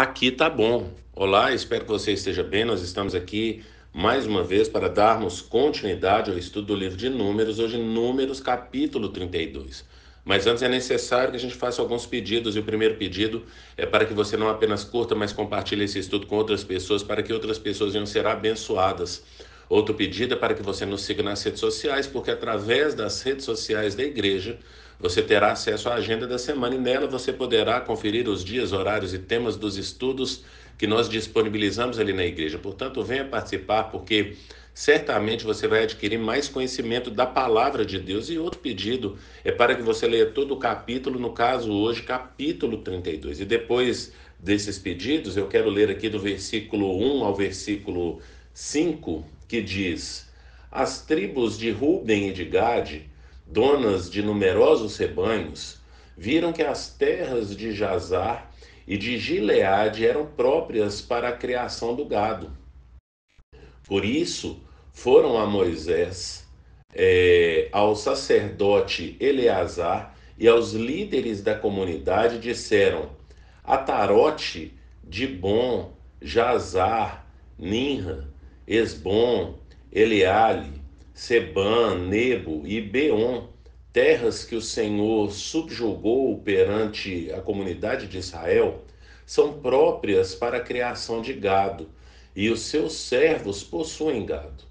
Aqui tá bom. Olá, espero que você esteja bem. Nós estamos aqui mais uma vez para darmos continuidade ao estudo do livro de Números, hoje Números capítulo 32. Mas antes é necessário que a gente faça alguns pedidos e o primeiro pedido é para que você não apenas curta, mas compartilhe esse estudo com outras pessoas para que outras pessoas venham ser abençoadas. Outro pedido é para que você nos siga nas redes sociais, porque através das redes sociais da igreja você terá acesso à agenda da semana e nela você poderá conferir os dias, horários e temas dos estudos que nós disponibilizamos ali na igreja. Portanto, venha participar porque certamente você vai adquirir mais conhecimento da palavra de Deus. E outro pedido é para que você leia todo o capítulo, no caso hoje, capítulo 32. E depois desses pedidos, eu quero ler aqui do versículo 1 ao versículo 5, que diz: As tribos de Ruben e de Gade donas de numerosos rebanhos, viram que as terras de Jazar e de Gileade eram próprias para a criação do gado. Por isso, foram a Moisés, é, ao sacerdote Eleazar e aos líderes da comunidade disseram: Atarote, Dibon, Jazar, Ninra, Esbom, Eleale, Seban, Nebo e Beon, terras que o Senhor subjugou perante a comunidade de Israel, são próprias para a criação de gado, e os seus servos possuem gado.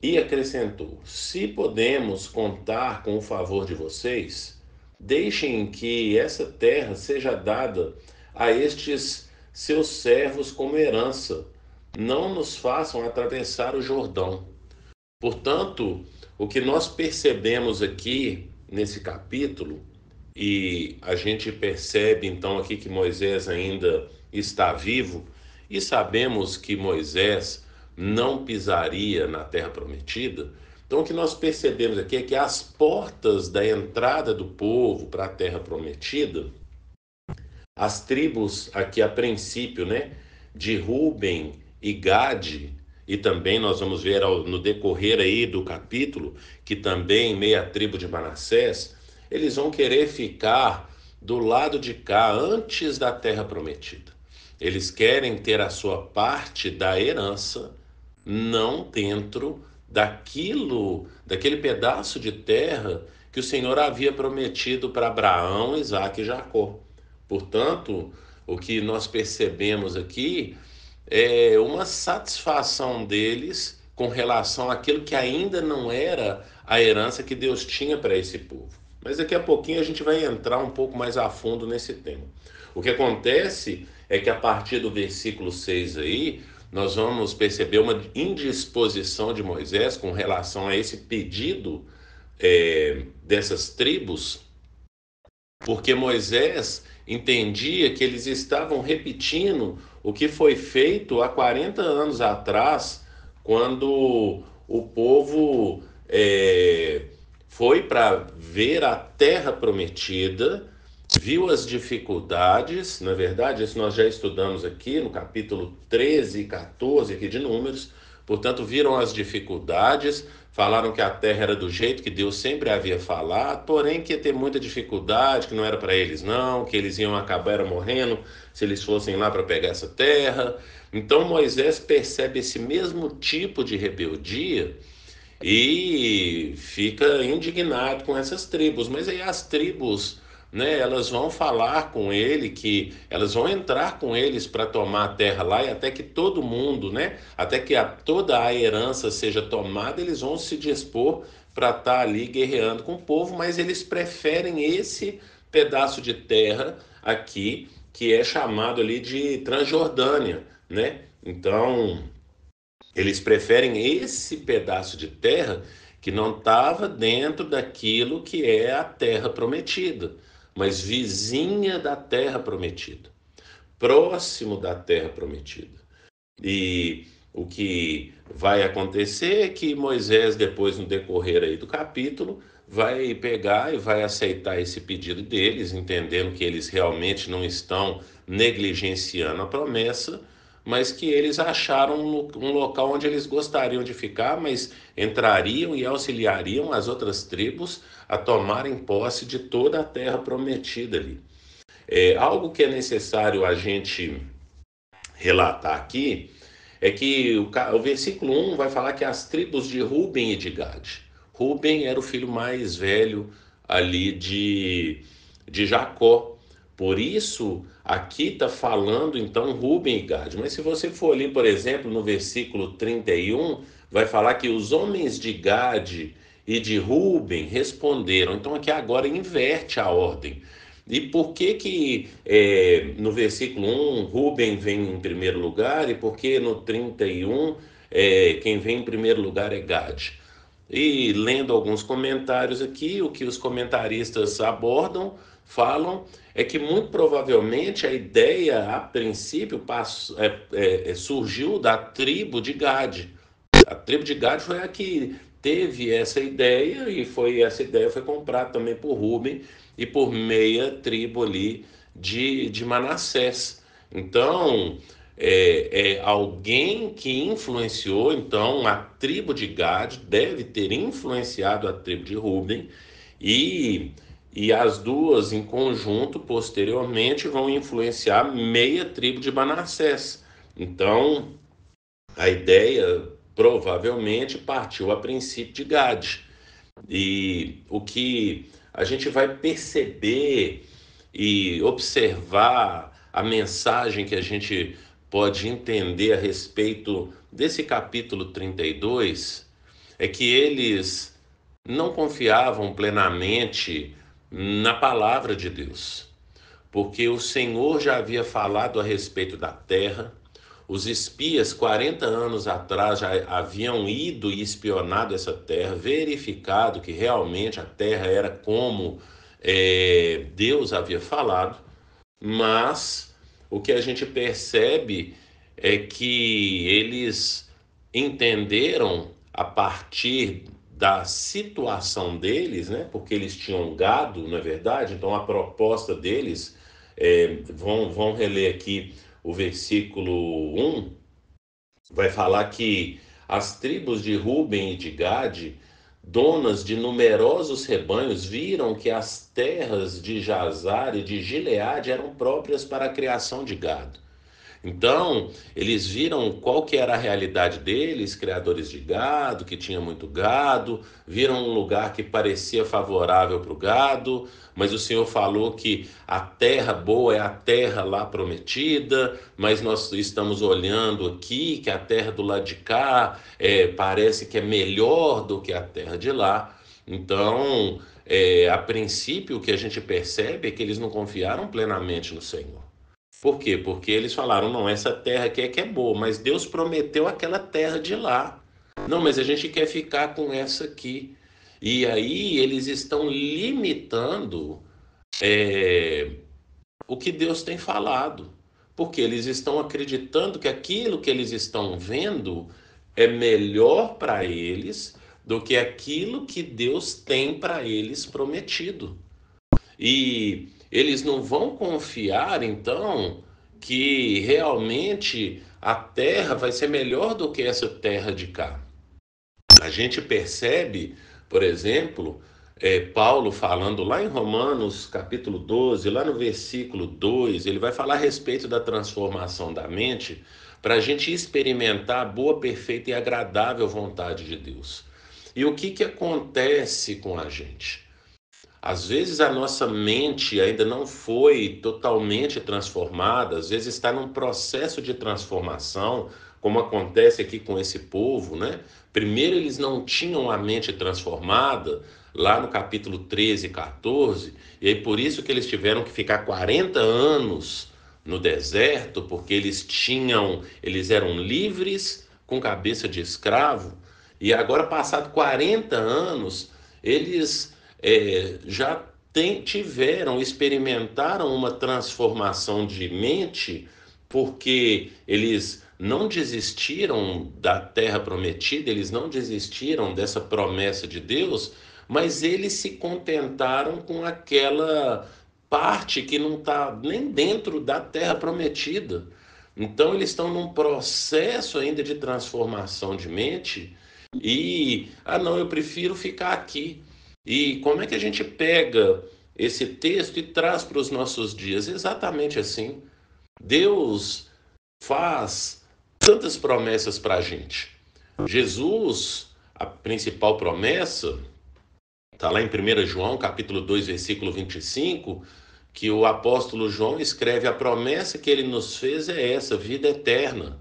E acrescentou: Se podemos contar com o favor de vocês, deixem que essa terra seja dada a estes seus servos como herança. Não nos façam atravessar o Jordão. Portanto, o que nós percebemos aqui nesse capítulo, e a gente percebe então aqui que Moisés ainda está vivo, e sabemos que Moisés não pisaria na terra prometida, então o que nós percebemos aqui é que as portas da entrada do povo para a terra prometida, as tribos aqui a princípio, né, de Ruben e Gade, e também nós vamos ver ao, no decorrer aí do capítulo que também meia tribo de Manassés, eles vão querer ficar do lado de cá antes da terra prometida. Eles querem ter a sua parte da herança não dentro daquilo, daquele pedaço de terra que o Senhor havia prometido para Abraão, Isaac e Jacó. Portanto, o que nós percebemos aqui é, uma satisfação deles com relação àquilo que ainda não era a herança que Deus tinha para esse povo. Mas daqui a pouquinho a gente vai entrar um pouco mais a fundo nesse tema. O que acontece é que a partir do versículo 6 aí, nós vamos perceber uma indisposição de Moisés com relação a esse pedido é, dessas tribos, porque Moisés entendia que eles estavam repetindo o que foi feito há 40 anos atrás, quando o povo é, foi para ver a terra prometida, viu as dificuldades, na é verdade, isso nós já estudamos aqui no capítulo 13 e 14 aqui de Números, portanto, viram as dificuldades, Falaram que a terra era do jeito que Deus sempre havia falado, porém que ia ter muita dificuldade, que não era para eles não, que eles iam acabar morrendo se eles fossem lá para pegar essa terra. Então Moisés percebe esse mesmo tipo de rebeldia e fica indignado com essas tribos. Mas aí as tribos né, elas vão falar com ele que elas vão entrar com eles para tomar a terra lá e até que todo mundo, né, até que a, toda a herança seja tomada, eles vão se dispor para estar tá ali guerreando com o povo, mas eles preferem esse pedaço de terra aqui que é chamado ali de Transjordânia, né? Então, eles preferem esse pedaço de terra que não estava dentro daquilo que é a terra prometida mas vizinha da terra prometida, próximo da terra prometida. E o que vai acontecer é que Moisés, depois, no decorrer aí do capítulo, vai pegar e vai aceitar esse pedido deles, entendendo que eles realmente não estão negligenciando a promessa mas que eles acharam um local onde eles gostariam de ficar, mas entrariam e auxiliariam as outras tribos a tomarem posse de toda a terra prometida ali. É, algo que é necessário a gente relatar aqui é que o, o versículo 1 vai falar que as tribos de Ruben e de Gad. Ruben era o filho mais velho ali de, de Jacó. Por isso, aqui está falando então Rubem e Gad. Mas se você for ali, por exemplo, no versículo 31, vai falar que os homens de Gad e de Rubem responderam. Então aqui agora inverte a ordem. E por que que é, no versículo 1 Rubem vem em primeiro lugar e por que no 31 é, quem vem em primeiro lugar é Gad? E lendo alguns comentários aqui, o que os comentaristas abordam falam é que muito provavelmente a ideia, a princípio, passou, é, é, é, surgiu da tribo de Gade. A tribo de Gade foi a que teve essa ideia e foi essa ideia foi comprada também por Rubem e por meia tribo ali de, de Manassés. Então, é, é, alguém que influenciou, então a tribo de Gad deve ter influenciado a tribo de Rubem e e as duas em conjunto, posteriormente, vão influenciar meia tribo de Manassés. Então, a ideia provavelmente partiu a princípio de Gad. E o que a gente vai perceber e observar a mensagem que a gente pode entender a respeito desse capítulo 32 é que eles não confiavam plenamente na palavra de Deus, porque o Senhor já havia falado a respeito da terra. Os espias, 40 anos atrás, já haviam ido e espionado essa terra, verificado que realmente a terra era como é, Deus havia falado, mas o que a gente percebe é que eles entenderam a partir da situação deles, né? Porque eles tinham gado, na é verdade. Então a proposta deles, é, vão, vão reler aqui o versículo 1, vai falar que as tribos de Ruben e de Gade, donas de numerosos rebanhos, viram que as terras de Jazar e de Gileade eram próprias para a criação de gado. Então, eles viram qual que era a realidade deles, criadores de gado, que tinha muito gado, viram um lugar que parecia favorável para o gado, mas o Senhor falou que a terra boa é a terra lá prometida, mas nós estamos olhando aqui que a terra do lado de cá é, parece que é melhor do que a terra de lá. Então, é, a princípio, o que a gente percebe é que eles não confiaram plenamente no Senhor. Por quê? Porque eles falaram: não, essa terra aqui é que é boa, mas Deus prometeu aquela terra de lá. Não, mas a gente quer ficar com essa aqui. E aí eles estão limitando é, o que Deus tem falado, porque eles estão acreditando que aquilo que eles estão vendo é melhor para eles do que aquilo que Deus tem para eles prometido. E eles não vão confiar então que realmente a terra vai ser melhor do que essa terra de cá. A gente percebe, por exemplo, é, Paulo falando lá em Romanos capítulo 12, lá no versículo 2, ele vai falar a respeito da transformação da mente para a gente experimentar a boa, perfeita e agradável vontade de Deus. E o que, que acontece com a gente? Às vezes a nossa mente ainda não foi totalmente transformada, às vezes está num processo de transformação, como acontece aqui com esse povo, né? Primeiro eles não tinham a mente transformada, lá no capítulo 13 e 14, e aí por isso que eles tiveram que ficar 40 anos no deserto, porque eles tinham, eles eram livres com cabeça de escravo, e agora passado 40 anos, eles é, já tem, tiveram, experimentaram uma transformação de mente, porque eles não desistiram da terra prometida, eles não desistiram dessa promessa de Deus, mas eles se contentaram com aquela parte que não está nem dentro da terra prometida. Então, eles estão num processo ainda de transformação de mente e, ah, não, eu prefiro ficar aqui. E como é que a gente pega esse texto e traz para os nossos dias? Exatamente assim. Deus faz tantas promessas para a gente. Jesus, a principal promessa, está lá em 1 João, capítulo 2, versículo 25, que o apóstolo João escreve: a promessa que ele nos fez é essa, vida eterna.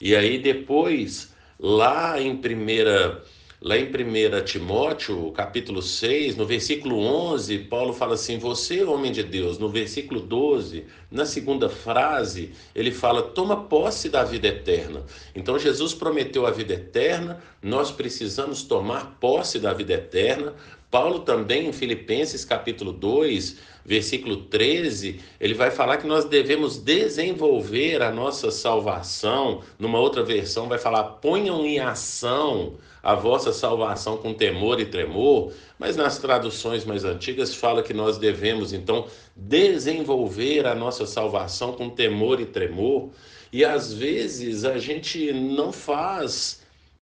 E aí depois, lá em primeira Lá em 1 Timóteo, capítulo 6, no versículo 11, Paulo fala assim: Você, homem de Deus. No versículo 12, na segunda frase, ele fala: Toma posse da vida eterna. Então, Jesus prometeu a vida eterna, nós precisamos tomar posse da vida eterna, Paulo também, em Filipenses capítulo 2, versículo 13, ele vai falar que nós devemos desenvolver a nossa salvação. Numa outra versão, vai falar: ponham em ação a vossa salvação com temor e tremor. Mas nas traduções mais antigas, fala que nós devemos, então, desenvolver a nossa salvação com temor e tremor. E às vezes a gente não faz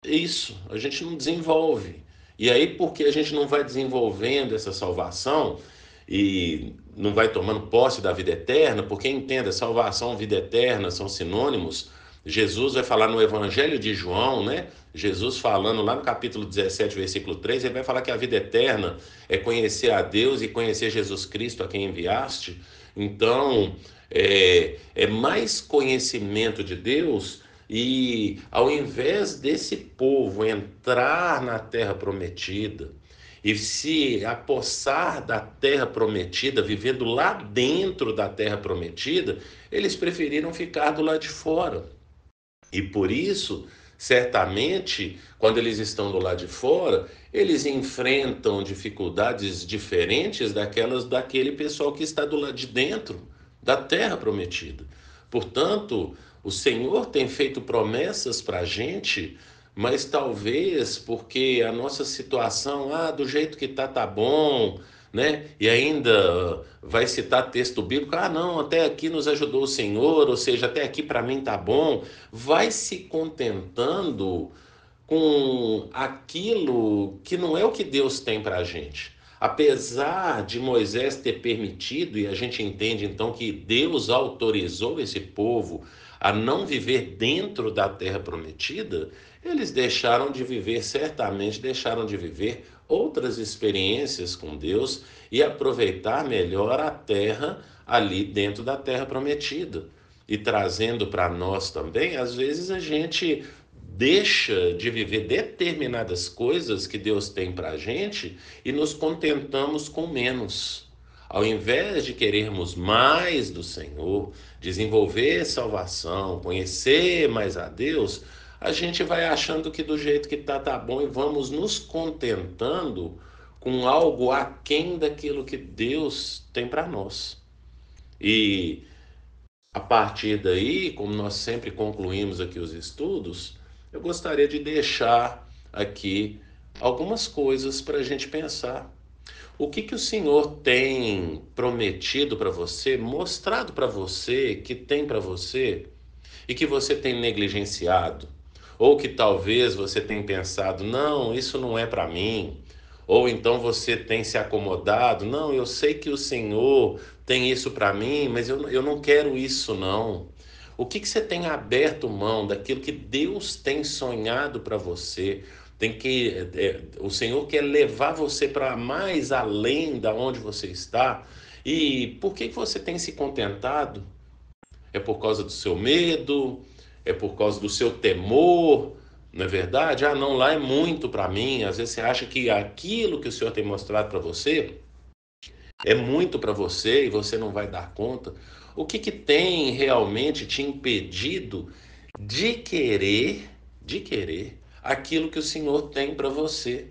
isso, a gente não desenvolve. E aí, porque a gente não vai desenvolvendo essa salvação e não vai tomando posse da vida eterna, porque entenda, salvação e vida eterna são sinônimos. Jesus vai falar no Evangelho de João, né? Jesus falando lá no capítulo 17, versículo 3, ele vai falar que a vida eterna é conhecer a Deus e conhecer Jesus Cristo a quem enviaste. Então, é, é mais conhecimento de Deus e ao invés desse povo entrar na terra prometida e se apossar da terra prometida, vivendo lá dentro da terra prometida, eles preferiram ficar do lado de fora. E por isso, certamente, quando eles estão do lado de fora, eles enfrentam dificuldades diferentes daquelas daquele pessoal que está do lado de dentro da terra prometida. Portanto, o Senhor tem feito promessas para a gente, mas talvez porque a nossa situação, ah, do jeito que tá, tá bom, né? E ainda vai citar texto bíblico, ah, não, até aqui nos ajudou o Senhor, ou seja, até aqui para mim tá bom. Vai se contentando com aquilo que não é o que Deus tem para a gente. Apesar de Moisés ter permitido, e a gente entende então que Deus autorizou esse povo a não viver dentro da terra prometida, eles deixaram de viver, certamente deixaram de viver outras experiências com Deus e aproveitar melhor a terra ali dentro da terra prometida. E trazendo para nós também, às vezes a gente deixa de viver determinadas coisas que Deus tem para a gente e nos contentamos com menos. Ao invés de querermos mais do Senhor, desenvolver salvação, conhecer mais a Deus, a gente vai achando que do jeito que está tá bom e vamos nos contentando com algo aquém daquilo que Deus tem para nós. E a partir daí, como nós sempre concluímos aqui os estudos, eu gostaria de deixar aqui algumas coisas para a gente pensar. O que, que o Senhor tem prometido para você, mostrado para você, que tem para você e que você tem negligenciado? Ou que talvez você tenha pensado, não, isso não é para mim. Ou então você tem se acomodado, não, eu sei que o Senhor tem isso para mim, mas eu, eu não quero isso não. O que, que você tem aberto mão daquilo que Deus tem sonhado para você? tem que é, é, o Senhor quer levar você para mais além da onde você está. E por que você tem se contentado? É por causa do seu medo? É por causa do seu temor? Não é verdade? Ah, não, lá é muito para mim. Às vezes você acha que aquilo que o Senhor tem mostrado para você é muito para você e você não vai dar conta. O que, que tem realmente te impedido de querer, de querer aquilo que o Senhor tem para você.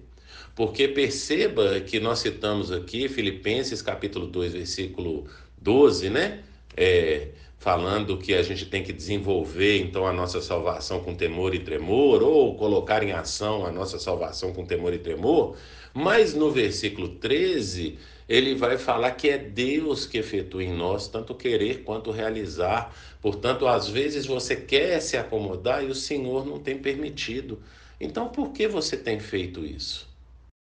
Porque perceba que nós citamos aqui Filipenses capítulo 2, versículo 12, né? É, falando que a gente tem que desenvolver então a nossa salvação com temor e tremor, ou colocar em ação a nossa salvação com temor e tremor, mas no versículo 13 ele vai falar que é Deus que efetua em nós tanto querer quanto realizar. Portanto, às vezes você quer se acomodar e o Senhor não tem permitido. Então, por que você tem feito isso?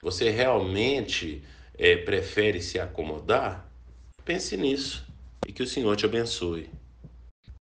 Você realmente é, prefere se acomodar? Pense nisso e que o Senhor te abençoe.